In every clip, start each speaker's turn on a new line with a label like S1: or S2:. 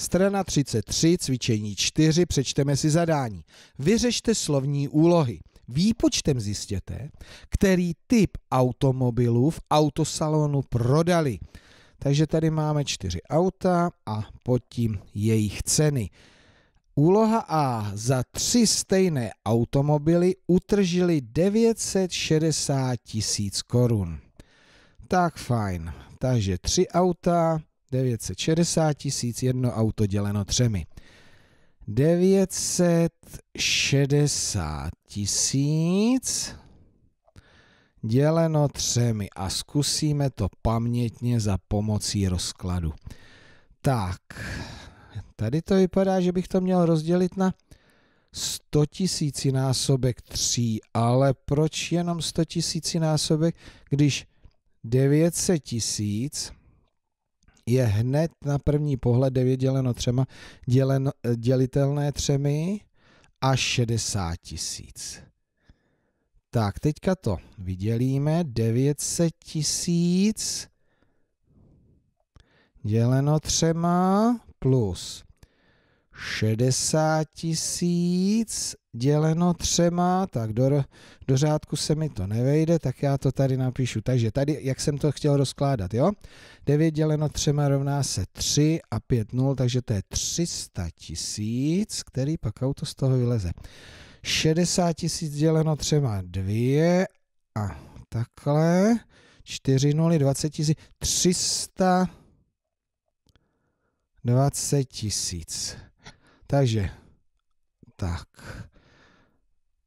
S1: Strana 33, cvičení 4, přečteme si zadání. Vyřešte slovní úlohy. Výpočtem zjistěte, který typ automobilů v autosalonu prodali. Takže tady máme čtyři auta a pod tím jejich ceny. Úloha A. Za tři stejné automobily utržili 960 tisíc korun. Tak fajn. Takže tři auta, 960 tisíc, jedno auto děleno třemi. 960 tisíc děleno třemi a zkusíme to pamětně za pomocí rozkladu. Tak, tady to vypadá, že bych to měl rozdělit na 100 tisíci násobek 3, ale proč jenom 100 tisíci násobek, když 900 tisíc je hned na první pohled 9 děleno třema děleno, eh, dělitelné třemi a 60 tisíc. Tak, teďka to vydělíme. 900 tisíc děleno třema plus 60 tisíc děleno třema, tak do, do řádku se mi to nevejde, tak já to tady napíšu. Takže tady, jak jsem to chtěl rozkládat, jo? 9 děleno třema rovná se 3 a 5 0, takže to je 300 tisíc, který pak auto z toho vyleze. 60 tisíc děleno třema 2 a takhle, 4 nuly, 20 tisíc, 300 20 tisíc. Takže tak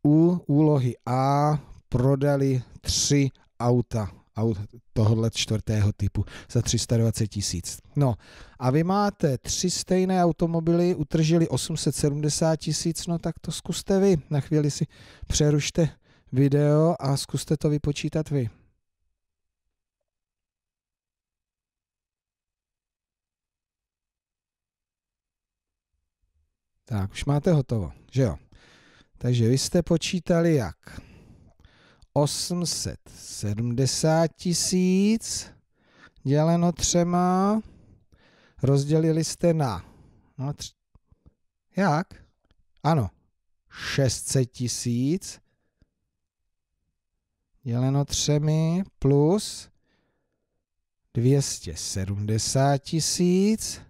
S1: u úlohy A prodali tři auta aut tohohle čtvrtého typu za 320 tisíc. No a vy máte tři stejné automobily, utržili 870 tisíc, no tak to zkuste vy. Na chvíli si přerušte video a zkuste to vypočítat vy. Tak, už máte hotovo, že jo? Takže vy jste počítali jak? 870 tisíc děleno třema, rozdělili jste na, no tři, jak? Ano, 600 tisíc děleno třemi plus 270 tisíc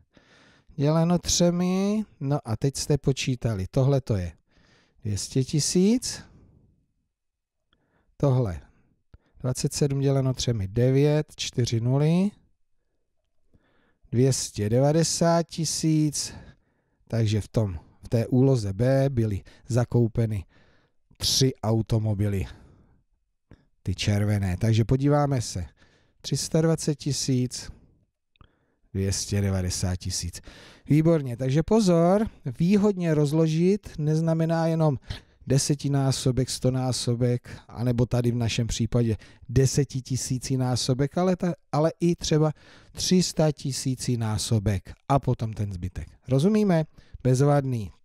S1: děleno třemi, no a teď jste počítali, tohle to je 200 tisíc. Tohle. 27 děleno 3, 9, 4 nuly. 290 tisíc. Takže v, tom, v té úloze B byly zakoupeny tři automobily. Ty červené. Takže podíváme se. 320 tisíc, 290 tisíc. Výborně, takže pozor, výhodně rozložit neznamená jenom desetinásobek, stonásobek, anebo tady v našem případě násobek, ale, ta, ale i třeba 300 tisícinásobek a potom ten zbytek. Rozumíme? Bezvadný.